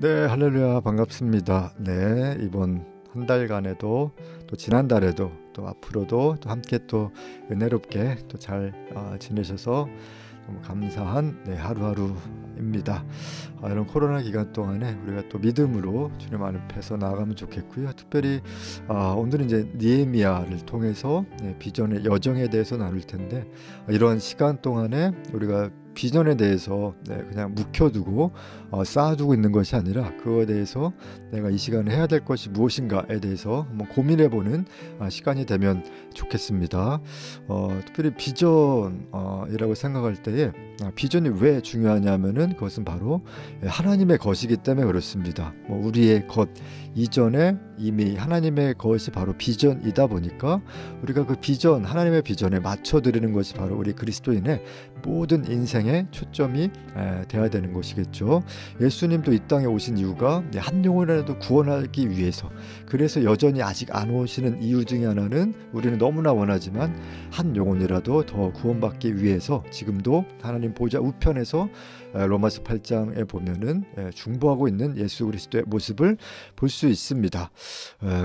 네, 할렐루야 반갑습니다. 네, 이번 한 달간에도 또 지난달에도 또 앞으로도 또 함께 또 은혜롭게 또잘 어, 지내셔서 너무 감사한 네, 하루하루입니다. 아, 이런 코로나 기간 동안에 우리가 또 믿음으로 주님 앞에서 나아가면 좋겠고요. 특별히 아, 오늘은 이제 니에미아를 통해서 네, 비전의 여정에 대해서 나눌 텐데 아, 이러한 시간 동안에 우리가 비전에 대해서 네, 그냥 묵혀두고 어, 쌓아두고 있는 것이 아니라 그거에 대해서 내가 이 시간에 해야 될 것이 무엇인가에 대해서 한번 고민해보는 아, 시간이 되면 좋겠습니다. 어, 특별히 비전이라고 어, 생각할 때에 아, 비전이 왜 중요하냐면은 그것은 바로 하나님의 것이기 때문에 그렇습니다. 뭐 우리의 것 이전에 이미 하나님의 것이 바로 비전이다 보니까 우리가 그 비전 하나님의 비전에 맞춰 드리는 것이 바로 우리 그리스도인의 모든 인생의 초점이 돼야 되는 것이겠죠. 예수님도 이 땅에 오신 이유가 한 영혼이라도 구원하기 위해서. 그래서 여전히 아직 안 오시는 이유 중에 하나는 우리는 너무나 원하지만 한 영혼이라도 더 구원받기 위해서 지금도 하나님 보좌 우편에서 로마서 8장에 보면은 중보하고 있는 예수 그리스도의 모습을 볼 수 있습니다.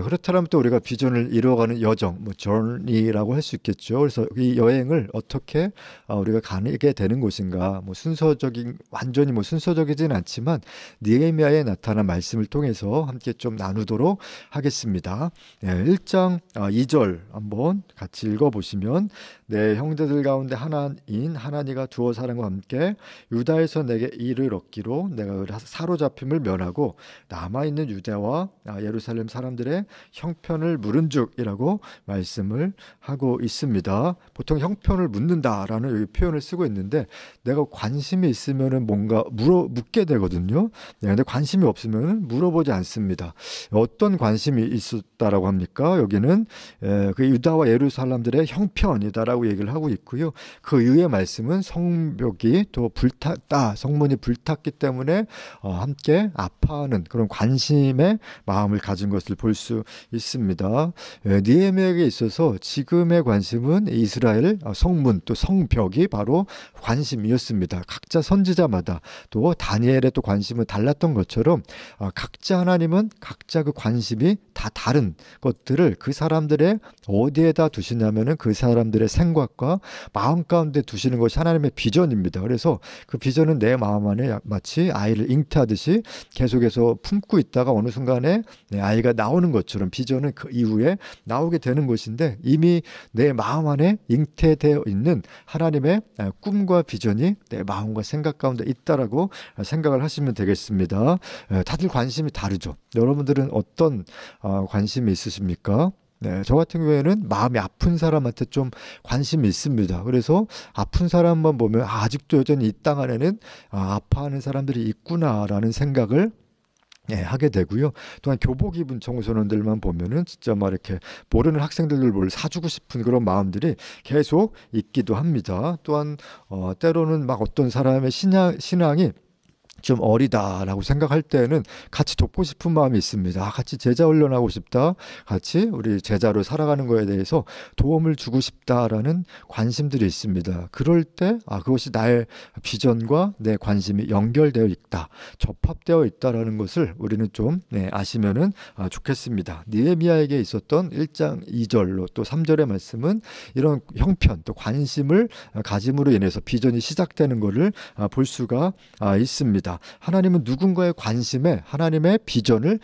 그렇다면 또 우리가 비전을 이루어가는 여정, 뭐 journey라고 할 수 있겠죠. 그래서 이 여행을 어떻게 아, 우리가 가게 되는 것인가, 뭐 순서적인 완전히 뭐 순서적이진 않지만 니에미아에 나타난 말씀을 통해서 함께 좀 나누도록 하겠습니다. 1장 예, 2절 아, 한번 같이 읽어보시면 내 형제들 가운데 하나인 하나니가 두어 사람과 함께 유다에서 하께서 내게 이를 얻기로 내가 그 사로잡힘을 면하고 남아 있는 유대와 아, 예루살렘 사람들의 형편을 물은죽이라고 말씀을 하고 있습니다. 보통 형편을 묻는다라는 여기 표현을 쓰고 있는데 내가 관심이 있으면 뭔가 물어 묻게 되거든요. 그런데 네, 관심이 없으면 물어보지 않습니다. 어떤 관심이 있었다라고 합니까? 여기는 그 유다와 예루살렘들의 형편이다라고 얘기를 하고 있고요. 그 이후의 말씀은 성벽이 또 불탔다. 성문이 불탔기 때문에 어, 함께 아파하는 그런 관심의 마음을 가진 것을 볼 수 있습니다. 예, 니에미에게 있어서 지금의 관심은 이스라엘 어, 성문 또 성벽이 바로 관심이었습니다. 각자 선지자마다 또 다니엘의 또 관심은 달랐던 것처럼 어, 각자 하나님은 각자 그 관심이 다 다른 것들을 그 사람들의 어디에다 두시냐면은 그 사람들의 생각과 마음 가운데 두시는 것이 하나님의 비전입니다. 그래서 그 비전은 나는 내 마음 안에 마치 아이를 잉태하듯이 계속해서 품고 있다가 어느 순간에 아이가 나오는 것처럼 비전은 그 이후에 나오게 되는 것인데 이미 내 마음 안에 잉태되어 있는 하나님의 꿈과 비전이 내 마음과 생각 가운데 있다라고 생각을 하시면 되겠습니다. 다들 관심이 다르죠. 여러분들은 어떤 어, 관심이 있으십니까? 네, 저 같은 경우에는 마음이 아픈 사람한테 좀 관심이 있습니다. 그래서 아픈 사람만 보면 아, 직도 여전히 이 땅 안에는 아, 아파하는 사람들이 있구나라는 생각을 예, 하게 되고요. 또한 교복 입은 청소년들만 보면은 진짜 막 이렇게 모르는 학생들을 뭘 사주고 싶은 그런 마음들이 계속 있기도 합니다. 또한 어, 때로는 막 어떤 사람의 신앙, 신앙이 좀 어리다라고 생각할 때는 같이 돕고 싶은 마음이 있습니다. 아, 같이 제자 훈련하고 싶다. 같이 우리 제자로 살아가는 거에 대해서 도움을 주고 싶다라는 관심들이 있습니다. 그럴 때 아, 그것이 나의 비전과 내 관심이 연결되어 있다. 접합되어 있다라는 것을 우리는 좀 네, 아시면은 아, 좋겠습니다. 니에미아에게 있었던 1장 2절로 또 3절의 말씀은 이런 형편 또 관심을 아, 가짐으로 인해서 비전이 시작되는 것을 아, 볼 수가 있습니다. 하나님은 누군가의 관심에 하나님의 비전을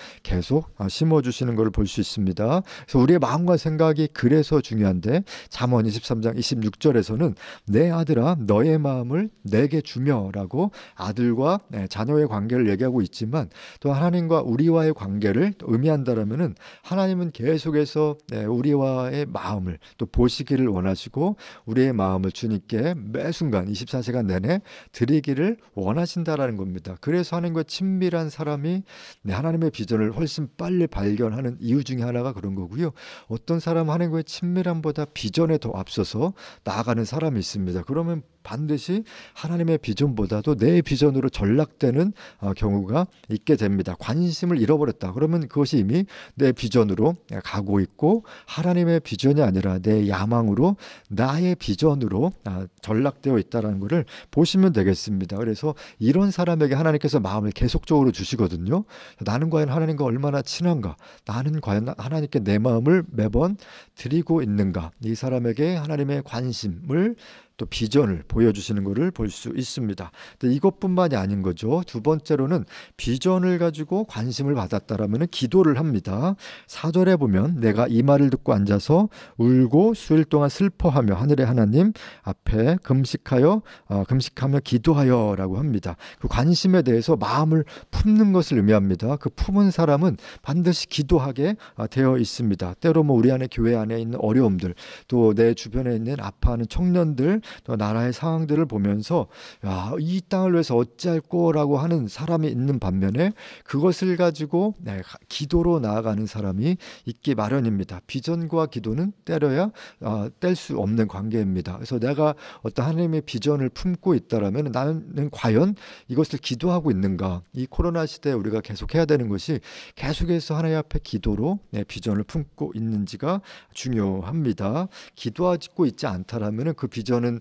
계속 어, 심어주시는 것을 볼 수 있습니다. 그래서 우리의 마음과 생각이 그래서 중요한데 잠언 23장 26절에서는 내 아들아 너의 마음을 내게 주며라고 아들과 네, 자녀의 관계를 얘기하고 있지만 또 하나님과 우리와의 관계를 의미한다라면은 하나님은 계속해서 네, 우리와의 마음을 또 보시기를 원하시고 우리의 마음을 주님께 매 순간 24시간 내내 드리기를 원하신다라는 겁니다. 겁니다. 그래서 하나님과 친밀한 사람이 하나님의 비전을 훨씬 빨리 발견하는 이유 중에 하나가 그런 거고요. 어떤 사람 하나님과의 친밀함보다 비전에 더 앞서서 나아가는 사람이 있습니다. 그러면 반드시 하나님의 비전보다도 내 비전으로 전락되는 어, 경우가 있게 됩니다. 관심을 잃어버렸다. 그러면 그것이 이미 내 비전으로 예, 가고 있고 하나님의 비전이 아니라 내 야망으로 나의 비전으로 아, 전락되어 있다는 것을 보시면 되겠습니다. 그래서 이런 사람에게 하나님께서 마음을 계속적으로 주시거든요. 나는 과연 하나님과 얼마나 친한가? 나는 과연 하나님께 내 마음을 매번 드리고 있는가? 이 사람에게 하나님의 관심을 또 비전을 보여주시는 것을 볼 수 있습니다. 이것뿐만이 아닌 거죠. 두 번째로는 비전을 가지고 관심을 받았다라면 기도를 합니다. 4절에 보면 내가 이 말을 듣고 앉아서 울고 수일 동안 슬퍼하며 하늘의 하나님 앞에 금식하여 어, 금식하며 기도하여라고 합니다. 그 관심에 대해서 마음을 품는 것을 의미합니다. 그 품은 사람은 반드시 기도하게 어, 되어 있습니다. 때로 뭐 우리 안에 교회 안에 있는 어려움들 또 내 주변에 있는 아파하는 청년들 또 나라의 상황들을 보면서 야, 이 땅을 위해서 어찌할 거라고 하는 사람이 있는 반면에 그것을 가지고 네, 기도로 나아가는 사람이 있기 마련입니다. 비전과 기도는 때려야 아, 어, 뗄수 없는 관계입니다. 그래서 내가 어떤 하나님의 비전을 품고 있다라면 나는 과연 이것을 기도하고 있는가? 이 코로나 시대에 우리가 계속 해야 되는 것이 계속해서 하나님 앞에 기도로 내 비전을 품고 있는지가 중요합니다. 기도하고 있지 않다라면 그 비전은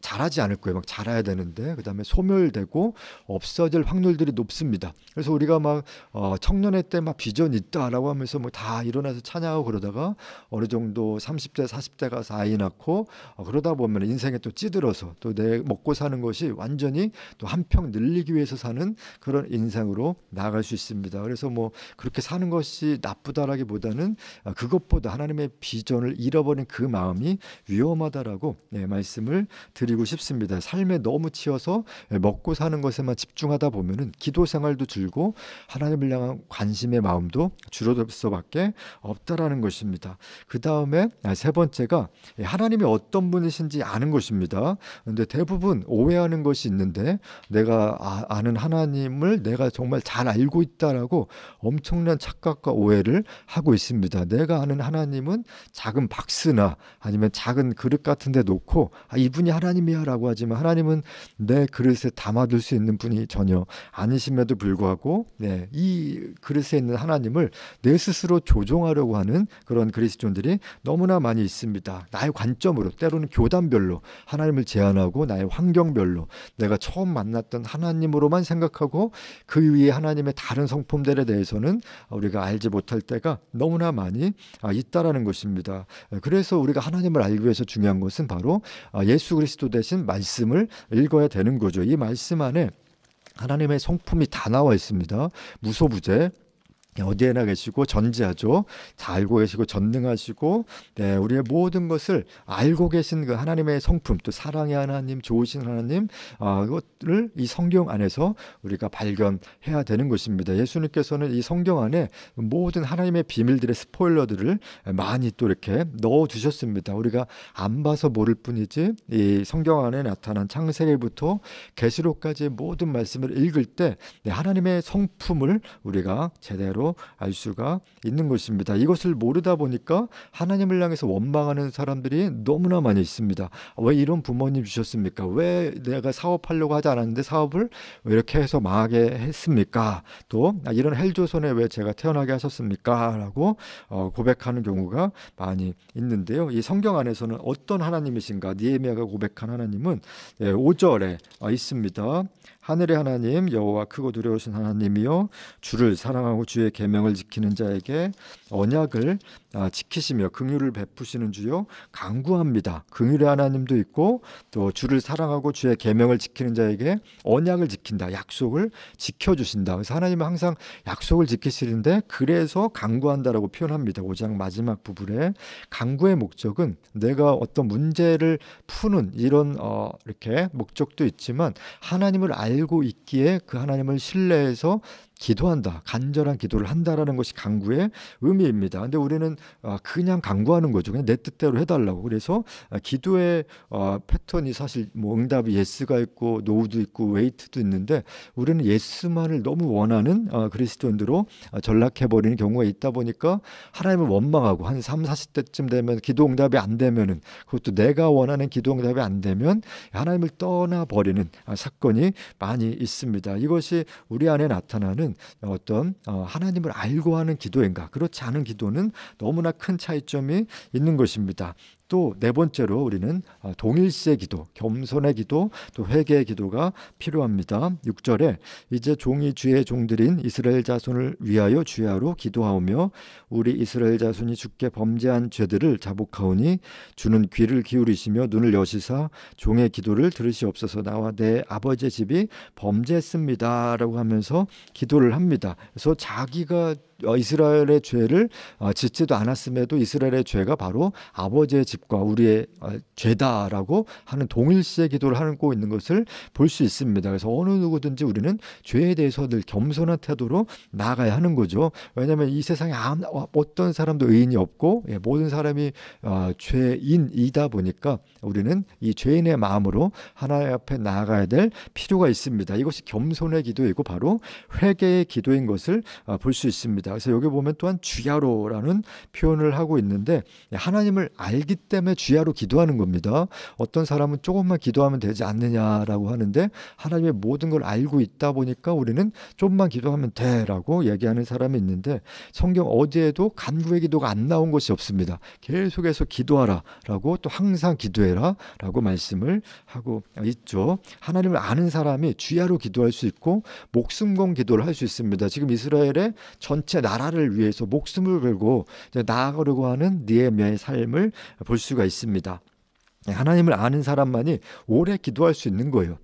잘하지 않을 거예요. 막 잘해야 되는데 그다음에 소멸되고 없어질 확률들이 높습니다. 그래서 우리가 막 어, 청년의 때막 비전 있다라고 하면서 뭐 다 일어나서 찬양하고 그러다가 어느 정도 30대 40대 가서 아이 낳고 어, 그러다 보면 인생에 또 찌들어서 또 내 먹고 사는 것이 완전히 또 한평 늘리기 위해서 사는 그런 인생으로 나아갈 수 있습니다. 그래서 뭐 그렇게 사는 것이 나쁘다라기보다는 어, 그것보다 하나님의 비전을 잃어버린 그 마음이 위험하다라고 네, 말씀을 드립니다. 드리고 싶습니다. 삶에 너무 치여서 예, 먹고 사는 것에만 집중하다 보면은 기도 생활도 줄고 하나님을 향한 관심의 마음도 줄어들 수밖에 없다라는 것입니다. 그 다음에 아, 세 번째가 예, 하나님이 어떤 분이신지 아는 것입니다. 근데 대부분 오해하는 것이 있는데 내가 아, 아는 하나님을 내가 정말 잘 알고 있다라고 엄청난 착각과 오해를 하고 있습니다. 내가 아는 하나님은 작은 박스나 아니면 작은 그릇 같은 데 놓고 아, 이분이 하나님 하나님이야라고 하지만 하나님은 내 그릇에 담아둘 수 있는 분이 전혀 아니심에도 불구하고 네, 이 그릇에 있는 하나님을 내 스스로 조종하려고 하는 그런 그리스도인들이 너무나 많이 있습니다. 나의 관점으로 때로는 교단별로 하나님을 제안하고 나의 환경별로 내가 처음 만났던 하나님으로만 생각하고 그 위에 하나님의 다른 성품들에 대해서는 우리가 알지 못할 때가 너무나 많이 아, 있다라는 것입니다. 그래서 우리가 하나님을 알기 위해서 중요한 것은 바로 아, 예수 그리스도 기도 대신 말씀을 읽어야 되는 거죠. 이 말씀 안에 하나님의 성품이 다 나와 있습니다. 무소부제 예, 어디에나 계시고 전지하죠. 다 알고 계시고 전능하시고 네, 우리의 모든 것을 알고 계신 그 하나님의 성품 또 사랑의 하나님 좋으신 하나님 어, 그것을 이 성경 안에서 우리가 발견해야 되는 것입니다. 예수님께서는 이 성경 안에 모든 하나님의 비밀들의 스포일러들을 많이 또 이렇게 넣어 두셨습니다. 우리가 안 봐서 모를 뿐이지 이 성경 안에 나타난 창세기부터 계시록까지 모든 말씀을 읽을 때 네, 하나님의 성품을 우리가 제대로 알 수가 있는 것입니다. 이것을 모르다 보니까 하나님을 향해서 원망하는 사람들이 너무나 많이 있습니다. 왜 이런 부모님 주셨습니까? 왜 내가 사업하려고 하지 않았는데 사업을 이렇게 해서 망하게 했습니까? 또 아, 이런 헬조선에 왜 제가 태어나게 하셨습니까? 라고 어, 고백하는 경우가 많이 있는데요. 이 성경 안에서는 어떤 하나님이신가? 니에미아가 고백한 하나님은 5절에 예, 아, 있습니다. 하늘의 하나님 여호와 크고 두려우신 하나님이요 주를 사랑하고 주의 계명을 지키는 자에게 언약을 아, 지키시며 긍휼을 베푸시는 주요 강구합니다. 긍휼의 하나님도 있고 또 주를 사랑하고 주의 계명을 지키는 자에게 언약을 지킨다. 약속을 지켜 주신다. 그래서 하나님은 항상 약속을 지키시는데 그래서 강구한다라고 표현합니다. 5장 마지막 부분에 강구의 목적은 내가 어떤 문제를 푸는 이런 어 이렇게 목적도 있지만 하나님을 알고 있기에 그 하나님을 신뢰해서 기도한다, 간절한 기도를 한다라는 것이 간구의 의미입니다. 근데 우리는 아, 그냥 간구하는 거죠. 그냥 내 뜻대로 해달라고. 그래서 아, 기도의 어, 패턴이 사실 뭐 응답이 예스가 있고 노우도 있고 웨이트도 있는데 우리는 예스만을 너무 원하는 어, 그리스도인으로 아, 전락해 버리는 경우가 있다 보니까 하나님을 원망하고 한 3, 40대쯤 되면 기도 응답이 안되면 그것도 내가 원하는 기도 응답이 안 되면 하나님을 떠나 버리는 사건이 많이 있습니다. 이것이 우리 안에 나타나는 기도는 어떤 어, 하나님을 알고 하는 기도인가 그렇지 않은 기도는 너무나 큰 차이점이 있는 것입니다. 또네 번째로 우리는 어, 동일세 기도, 겸손의 기도, 또 회개의 기도가 필요합니다. 6절에 이제 종이 주의 종들인 이스라엘 자손을 위하여 주야로 기도하오며 우리 이스라엘 자손이 주께 범죄한 죄들을 자복하오니 주는 귀를 기울이시며 눈을 여시사 종의 기도를 들으시옵소서 나와 내 아버지의 집이 범죄했습니다라고 하면서 기도를 합니다. 그래서 자기가 어, 이스라엘의 죄를 어, 짓지도 않았음에도 이스라엘의 죄가 바로 아버지의 집과 우리의 어, 죄다라고 하는 동일시의 기도를 하고 있는 것을 볼 수 있습니다. 그래서 어느 누구든지 우리는 죄에 대해서 늘 겸손한 태도로 나아가야 하는 거죠. 왜냐하면 이 세상에 아무, 어떤 사람도 의인이 없고 예, 모든 사람이 죄인이다 보니까 우리는 이 죄인의 마음으로 하나님 앞에 나아가야 될 필요가 있습니다. 이것이 겸손의 기도이고 바로 회개의 기도인 것을 볼 수 있습니다. 있습니다. 그래서 여기 보면 또한 주야로라는 표현을 하고 있는데 하나님을 알기 때문에 주야로 기도하는 겁니다. 어떤 사람은 조금만 기도하면 되지 않느냐라고 하는데 하나님의 모든 걸 알고 있다 보니까 우리는 조금만 기도하면 돼라고 얘기하는 사람이 있는데 성경 어디에도 간구의 기도가 안 나온 것이 없습니다. 계속해서 기도하라라고 또 항상 기도해라라고 말씀을 하고 있죠. 하나님을 아는 사람이 주야로 기도할 수 있고 목숨 건 기도를 할 수 있습니다. 지금 이스라엘의 전체 전체 나라를 위해서 목숨을 걸고 나아가려고 하는 니에미아의 네 삶을 볼 수가 있습니다. 하나님을 아는 사람만이 오래 기도할 수 있는 거예요.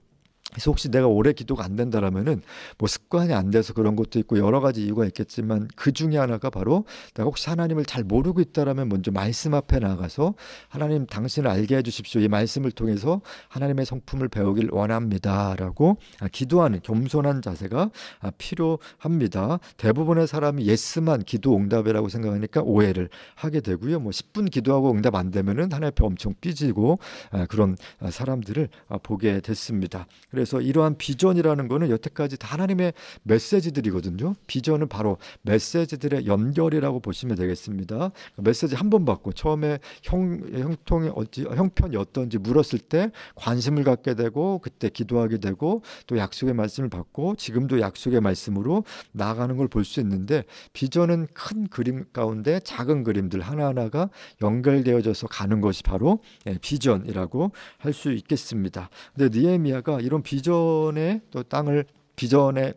그래서 혹시 내가 오래 기도가 안 된다라면은 뭐 습관이 안 돼서 그런 것도 있고 여러 가지 이유가 있겠지만 그 중에 하나가 바로 내가 혹시 하나님을 잘 모르고 있다라면 먼저 말씀 앞에 나가서 하나님 당신을 알게 해주십시오 이 말씀을 통해서 하나님의 성품을 배우길 원합니다라고 아, 기도하는 겸손한 자세가 아, 필요합니다. 대부분의 사람이 예스만 기도 응답이라고 생각하니까 오해를 하게 되고요. 뭐 10분 기도하고 응답 안 되면은 하나님 앞에 엄청 삐지고 아, 그런 사람들을 보게 됐습니다. 그래서 그래서 이러한 비전이라는 거는 여태까지 다 하나님의 메시지들이거든요. 비전은 바로 메시지들의 연결이라고 보시면 되겠습니다. 그 메시지 한 번 받고 처음에 형, 형통이 어찌, 형편이 어떤지 물었을 때 관심을 갖게 되고 그때 기도하게 되고 또 약속의 말씀을 받고 지금도 약속의 말씀으로 나가는 걸 볼 수 있는데 비전은 큰 그림 가운데 작은 그림들 하나하나가 연결되어져서 가는 것이 바로 예, 비전이라고 할 수 있겠습니다. 근데 니에미아가 이런 비전의 또 땅을 비전의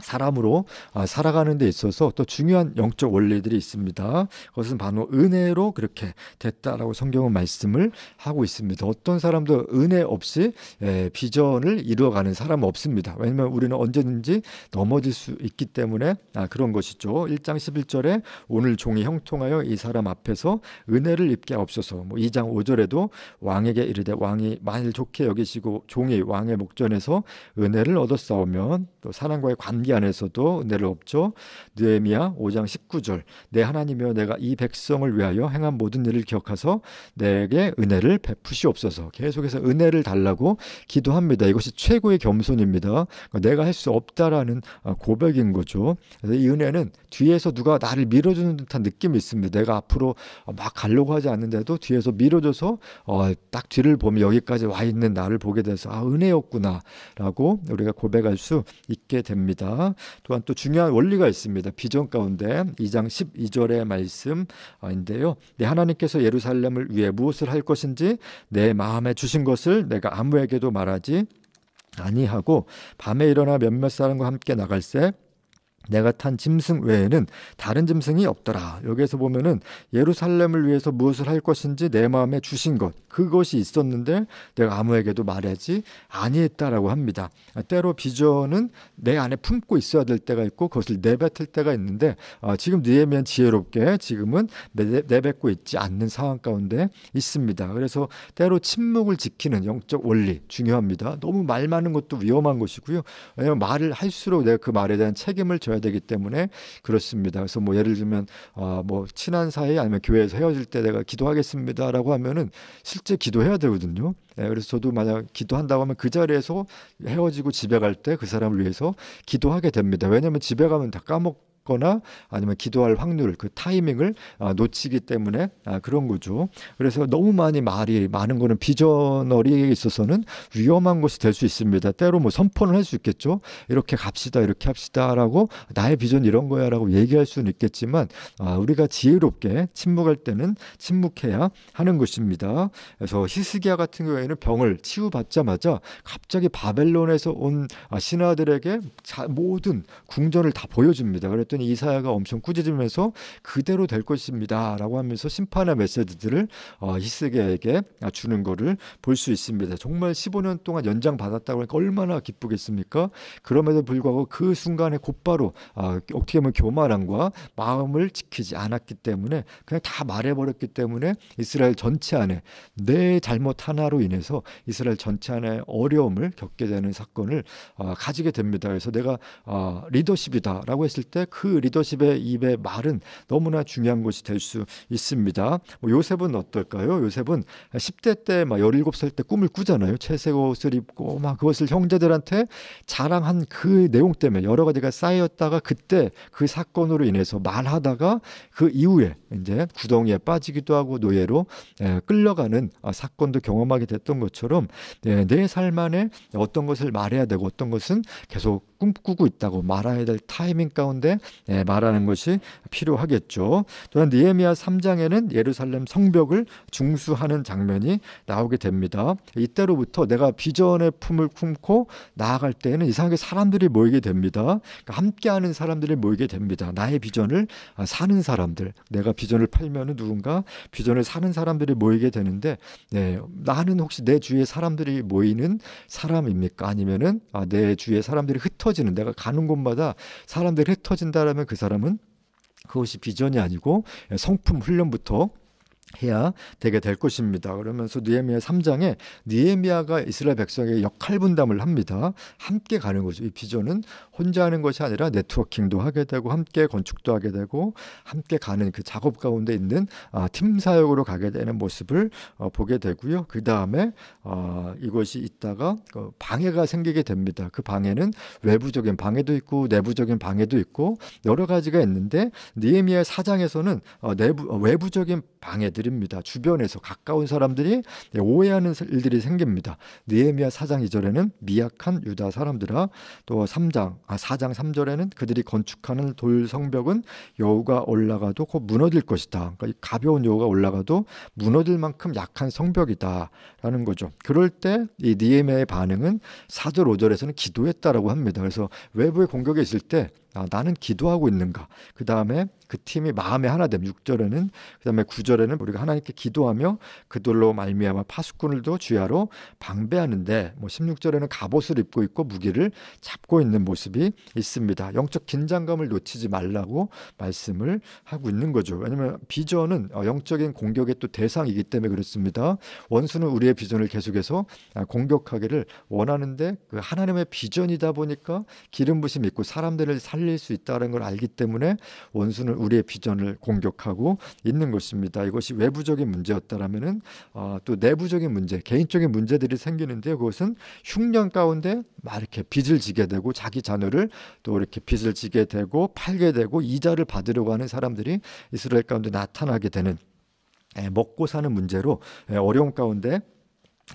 사람으로 아, 살아가는 데 있어서 또 중요한 영적 원리들이 있습니다. 그것은 바로 은혜로 그렇게 됐다라고 성경은 말씀을 하고 있습니다. 어떤 사람도 은혜 없이 예, 비전을 이루어가는 사람 없습니다. 왜냐하면 우리는 언제든지 넘어질 수 있기 때문에 아, 그런 것이죠. 1장 11절에 오늘 종이 형통하여 이 사람 앞에서 은혜를 입게 없어서 2장 뭐 5절에도 왕에게 이르되 왕이 만일 좋게 여기시고 종이 왕의 목전에서 은혜를 얻었사오면 또사랑과의 관계 안에서도 은혜를 없죠. 느헤미야 5장 19절. 내 하나님이여 내가 이 백성을 위하여 행한 모든 일을 기억하소 내게 은혜를 베푸시옵소서. 계속해서 은혜를 달라고 기도합니다. 이것이 최고의 겸손입니다. 그러니까 내가 할 수 없다라는 아, 고백인 거죠. 이 은혜는 뒤에서 누가 나를 밀어주는 듯한 느낌이 있습니다. 내가 앞으로 막 가려고 하지 않는데도 뒤에서 밀어줘서 어, 딱 뒤를 보면 여기까지 와 있는 나를 보게 돼서 아 은혜였구나라고 우리가 고백할 수 있. 있게 됩니다. 또한 또 중요한 원리가 있습니다. 비전 가운데 2장 12절의 말씀인데요. 내 네, 하나님께서 예루살렘을 위해 무엇을 할 것인지 내 마음에 주신 것을 내가 아무에게도 말하지 아니하고 밤에 일어나 몇몇 사람과 함께 나갈새 내가 탄 짐승 외에는 다른 짐승이 없더라. 여기에서 보면은 예루살렘을 위해서 무엇을 할 것인지 내 마음에 주신 것 그것이 있었는데 내가 아무에게도 말하지 아니했다라고 합니다. 아, 때로 비전은 내 안에 품고 있어야 될 때가 있고 그것을 내뱉을 때가 있는데 어, 지금 느에미야 네 지혜롭게 지금은 내뱉고 있지 않는 상황 가운데 있습니다. 그래서 때로 침묵을 지키는 영적 원리 중요합니다. 너무 말 많은 것도 위험한 것이고요. 왜냐하면 말을 할수록 내가 그 말에 대한 책임을 져야 있어야 되기 때문에 그렇습니다. 그래서 뭐 예를 들면 어, 뭐 친한 사이 아니면 교회에서 헤어질 때 내가 기도하겠습니다라고 하면은 실제 기도해야 되거든요. 네, 그래서 저도 만약 기도한다고 하면 그 자리에서 헤어지고 집에 갈 때 그 사람을 위해서 기도하게 됩니다. 왜냐하면 집에 가면 다 까먹 찾거나 아니면 기도할 확률 그 타이밍을 아, 놓치기 때문에 아, 그런 거죠. 그래서 너무 많이 말이 많은 거는 비저널이 있어서는 위험한 것이 될 수 있습니다. 때로 뭐선포는할 수 있겠죠. 이렇게 갑시다 이렇게 합시다라고 나의 비전 이런 거야라고 얘기할 수는 있겠지만 아, 우리가 지혜롭게 침묵할 때는 침묵해야 하는 것입니다. 그래서 히스기야 같은 경우에는 병을 치유받자마자 갑자기 바벨론에서 온 신하들에게 모든 궁전을 다 보여줍니다. 그랬더니 했더니 이사야가 엄청 꾸짖으면서 그대로 될 것입니다라고 하면서 심판의 메시지들을 어, 히스기에게 주는 거를 볼 수 있습니다. 정말 15년 동안 연장 받았다고 하니까 얼마나 기쁘겠습니까? 그럼에도 불구하고 그 순간에 곧바로 어, 어떻게 보면 교만함과 마음을 지키지 않았기 때문에 그냥 다 말해버렸기 때문에 이스라엘 전체 안에 내 잘못 하나로 인해서 이스라엘 전체 안에 어려움을 겪게 되는 사건을 어, 가지게 됩니다. 그래서 내가 어, 리더십이다라고 했을 때그 그 리더십의 입의 말은 너무나 중요한 것이 될 수 있습니다. 뭐 요셉은 어떨까요? 요셉은 10대 때막 17살 때 꿈을 꾸잖아요. 채색 옷을 입고 막 그것을 형제들한테 자랑한 그 내용 때문에 여러 가지가 쌓였다가 그때 그 사건으로 인해서 말하다가 그 이후에 이제 구덩이에 빠지기도 하고 노예로 예, 끌려가는 아, 사건도 경험하게 됐던 것처럼 예, 내삶 안에 어떤 것을 말해야 되고 어떤 것은 계속 꿈꾸고 있다고 말아야 될 타이밍 가운데 예, 말하는 것이 필요하겠죠. 또한 느에미아 3장에는 예루살렘 성벽을 중수하는 장면이 나오게 됩니다. 이때로부터 내가 비전의 품을 품고 나아갈 때에는 이상하게 사람들이 모이게 됩니다. 그러니까 함께하는 사람들이 모이게 됩니다. 나의 비전을 사는 사람들, 내가 비전을 팔면 누군가 비전을 사는 사람들이 모이게 되는데 네, 나는 혹시 내 주위에 사람들이 모이는 사람입니까? 아니면 아, 내 주위에 사람들이 흩어지는 내가 가는 곳마다 사람들이 흩어진다. 한다라면 그 사람은 그것이 비전이 아니고 성품 훈련부터 해야 되게 될 것입니다. 그러면서 니에미야 3장에 니에미아가 이스라엘 백성의 역할 분담을 합니다. 함께 가는 거죠. 이 비전은 혼자 하는 것이 아니라 네트워킹도 하게 되고 함께 건축도 하게 되고 함께 가는 그 작업 가운데 있는 아, 팀 사역으로 가게 되는 모습을 어, 보게 되고요. 그 다음에 어, 이것이 있다가 어, 방해가 생기게 됩니다. 그 방해는 외부적인 방해도 있고 내부적인 방해도 있고 여러 가지가 있는데 니에미야 4장에서는 어, 내부 어, 외부적인 방해 드립니다. 주변에서 가까운 사람들이 네, 오해하는 일들이 생깁니다. 느헤미야 4장 2절에는 미약한 유다 사람들아 또 3장 아 4장 3절에는 그들이 건축하는 돌 성벽은 여우가 올라가도 곧 무너질 것이다. 그러니까 가벼운 여우가 올라가도 무너질 만큼 약한 성벽이다라는 거죠. 그럴 때이 느헤미야의 반응은 4절 5절에서는 기도했다라고 합니다. 그래서 외부의 공격에 있을 때 아, 나는 기도하고 있는가? 그 다음에 그 팀이 마음에 하나 됨. 6절에는 그 다음에 9절에는 우리가 하나님께 기도하며 그들로 말미암아 파수꾼을도 주야로 방배하는데 뭐 16절에는 갑옷을 입고 있고 무기를 잡고 있는 모습이 있습니다. 영적 긴장감을 놓치지 말라고 말씀을 하고 있는 거죠. 왜냐하면 비전은 어, 영적인 공격의 또 대상이기 때문에 그렇습니다. 원수는 우리의 비전을 계속해서 아, 공격하기를 원하는데 그 하나님의 비전이다 보니까 기름 부심 있고 사람들을 살리 흔릴수 있다는 걸 알기 때문에 원수는 우리의 비전을 공격하고 있는 것입니다. 이것이 외부적인 문제였다면은 어, 내부적인 문제, 개인적인 문제들이 생기는데 그것은 흉년 가운데 막 이렇게 빚을 지게 되고 자기 자녀를 또 이렇게 빚을 지게 되고 팔게 되고 이자를 받으려고 하는 사람들이 이스라엘 가운데 나타나게 되는 예, 먹고 사는 문제로 예, 어려운 가운데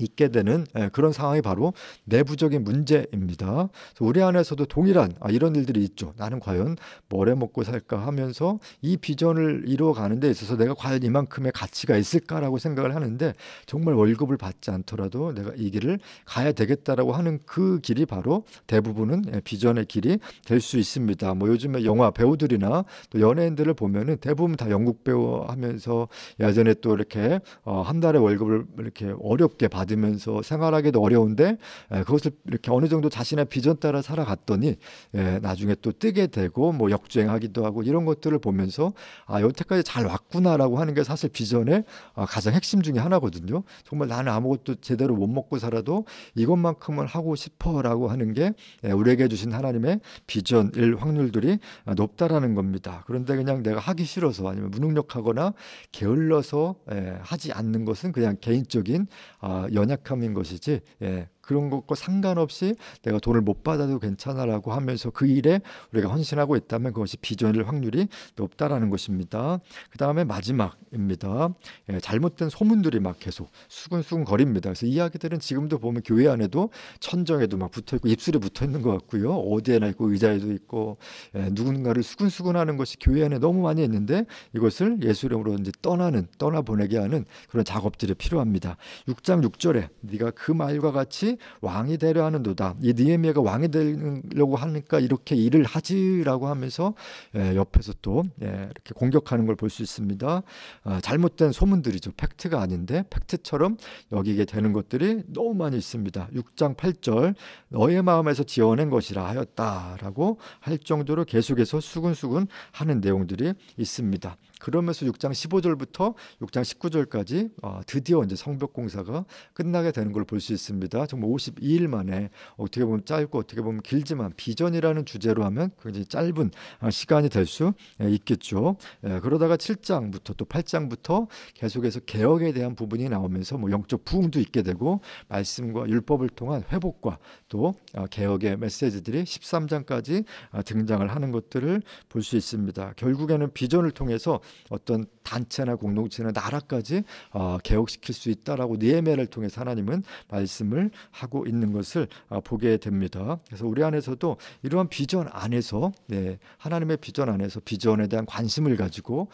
있게 되는 예, 그런 상황이 바로 내부적인 문제입니다. 우리 안에서도 동일한 아, 이런 일들이 있죠. 나는 과연 뭐래 먹고 살까 하면서 이 비전을 이루어가는 데 있어서 내가 과연 이만큼의 가치가 있을까라고 생각을 하는데 정말 월급을 받지 않더라도 내가 이 길을 가야 되겠다라고 하는 그 길이 바로 대부분은 예, 비전의 길이 될 수 있습니다. 뭐 요즘에 영화 배우들이나 또 연예인들을 보면은 대부분 다 영국 배우 하면서 예전에 또 이렇게 어, 한 달의 월급을 이렇게 어렵게 받 받으면서 생활하기도 어려운데 예, 그것을 이렇게 어느 정도 자신의 비전 따라 살아갔더니 예, 나중에 또 뜨게 되고 뭐 역주행하기도 하고 이런 것들을 보면서 아 여태까지 잘 왔구나라고 하는 게 사실 비전의 아, 가장 핵심 중에 하나거든요. 정말 나는 아무것도 제대로 못 먹고 살아도 이것만큼은 하고 싶어라고 하는 게 예, 우리에게 주신 하나님의 비전일 확률들이 높다라는 겁니다. 그런데 그냥 내가 하기 싫어서 아니면 무능력하거나 게을러서 하지 않는 것은 그냥 개인적인 아, 연약함인 것이지 예, 그런 것과 상관없이 내가 돈을 못 받아도 괜찮아라고 하면서 그 일에 우리가 헌신하고 있다면 그것이 비전일 확률이 높다라는 것입니다. 그 다음에 마지막입니다. 예, 잘못된 소문들이 막 계속 수근수근 거립니다. 그래서 이야기들은 지금도 보면 교회 안에도 천정에도 막 붙어 있고 입술에 붙어 있는 것 같고요. 어디에나 있고 의자에도 있고 예, 누군가를 수근수근하는 것이 교회 안에 너무 많이 있는데 이것을 예수령으로 이제 떠나는 떠나 보내게 하는 그런 작업들이 필요합니다. 6장 6절에 네가 그 말과 같이 왕이 되려 하는도다. 이 니에미아가 왕이 되려고 하니까 이렇게 일을 하지라고 하면서 예, 옆에서 또 예, 이렇게 공격하는 걸 볼 수 있습니다. 아, 잘못된 소문들이죠. 팩트가 아닌데 팩트처럼 여기게 되는 것들이 너무 많이 있습니다. 6장 8절 너의 마음에서 지어낸 것이라 하였다라고 할 정도로 계속해서 수근수근 하는 내용들이 있습니다. 그러면서 6장 15절부터 6장 19절까지 어, 드디어 이제 성벽 공사가 끝나게 되는 걸 볼 수 있습니다. 정말 52일 만에 어떻게 보면 짧고 어떻게 보면 길지만 비전이라는 주제로 하면 굉장히 짧은 어, 시간이 될수 예, 있겠죠. 예, 그러다가 7장부터 또 8장부터 계속해서 개혁에 대한 부분이 나오면서 뭐 영적 부흥도 있게 되고 말씀과 율법을 통한 회복과 또 어, 개혁의 메시지들이 13장까지 어, 등장을 하는 것들을 볼 수 있습니다. 결국에는 비전을 통해서 어떤 단체나 공동체나 나라까지 어, 개혁시킬 수 있다라고 니에메를 통해서 하나님은 말씀을 하고 있는 것을 어, 보게 됩니다. 그래서 우리 안에서도 이러한 비전 안에서 네, 하나님의 비전 안에서 비전에 대한 관심을 가지고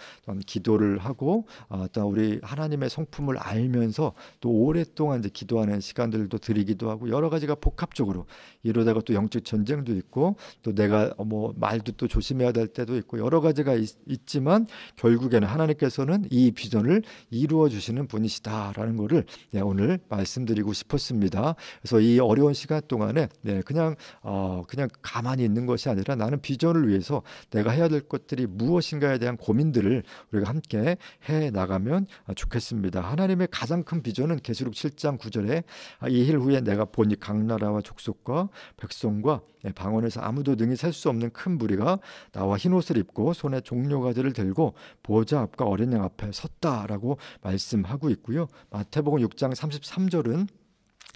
기도를 하고 어, 또 우리 하나님의 성품을 알면서 또 오랫동안 이제 기도하는 시간들도 드리기도 하고 여러 가지가 복합적으로 이러다가 또 영적 전쟁도 있고 또 내가 뭐 말도 또 조심해야 될 때도 있고 여러 가지가 있, 있지만 결 결국에는 하나님께서는 이 비전을 이루어 주시는 분이시다라는 것을 네, 오늘 말씀드리고 싶었습니다. 그래서 이 어려운 시간 동안에 네, 그냥 어, 그냥 가만히 있는 것이 아니라 나는 비전을 위해서 내가 해야 될 것들이 무엇인가에 대한 고민들을 우리가 함께 해 나가면 좋겠습니다. 하나님의 가장 큰 비전은 계시록 7장 9절에 이 일 후에 내가 보니 각 나라와 족속과 백성과 네, 방언에서 아무도 능히 셀 수 없는 큰 무리가 나와 흰 옷을 입고 손에 종려가지를 들고 보호자 앞과 어린 양 앞에 섰다라고 말씀하고 있고요. 마태복음 6장 33절은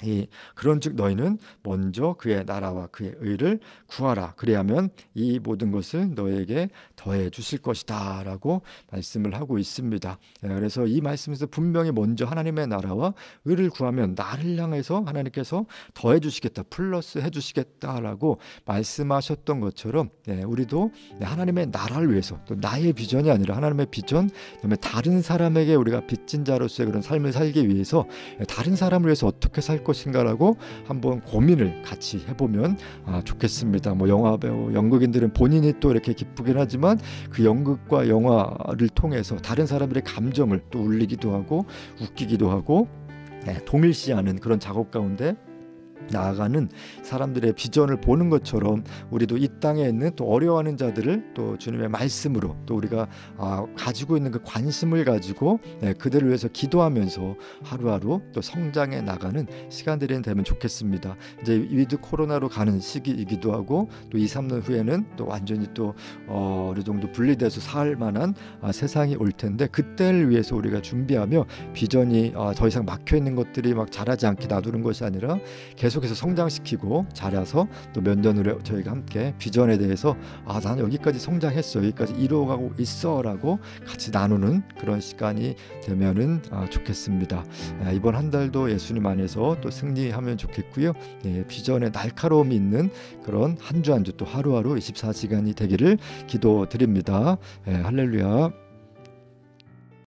이 그런즉 너희는 먼저 그의 나라와 그의 의를 구하라 그래야면 이 모든 것을 너에게 더해 주실 것이다라고 말씀을 하고 있습니다. 예, 그래서 이 말씀에서 분명히 먼저 하나님의 나라와 의를 구하면 나를 향해서 하나님께서 더해 주시겠다 플러스 해 주시겠다라고 말씀하셨던 것처럼 예, 우리도 하나님의 나라를 위해서 또 나의 비전이 아니라 하나님의 비전 그다음에 다른 사람에게 우리가 빚진 자로서의 그런 삶을 살기 위해서 예, 다른 사람을 위해서 어떻게 살 것인가라고 한번 고민을 같이 해보면 아, 좋겠습니다. 뭐 영화 배우, 연극인들은 본인이 또 이렇게 기쁘긴 하지만 그 연극과 영화를 통해서 다른 사람들의 감정을 또 울리기도 하고 웃기기도 하고 네, 동일시 하는 그런 작업 가운데 나아가는 사람들의 비전을 보는 것처럼 우리도 이 땅에 있는 또 어려워하는 자들을 또 주님의 말씀으로 또 우리가 아, 가지고 있는 그 관심을 가지고 네, 그들을 위해서 기도하면서 하루하루 또 성장해 나가는 시간들이 되면 좋겠습니다. 이제 위드 코로나로 가는 시기이기도 하고 또 2, 3년 후에는 또 완전히 또 어, 느 정도 분리돼서 살 만한 아, 세상이 올 텐데 그때를 위해서 우리가 준비하며 비전이 아, 더 이상 막혀 있는 것들이 막 자라지 않게 놔두는 것이 아니라 계속 계속해서 성장시키고 자라서 또 몇년 후에 저희가 함께 비전에 대해서 아 나는 여기까지 성장했어 여기까지 이루어가고 있어라고 같이 나누는 그런 시간이 되면은 아, 좋겠습니다. 아, 이번 한 달도 예수님 안에서 또 승리하면 좋겠고요. 네, 비전의 날카로움이 있는 그런 한 주 한 주 또 하루하루 24시간이 되기를 기도드립니다. 네, 할렐루야.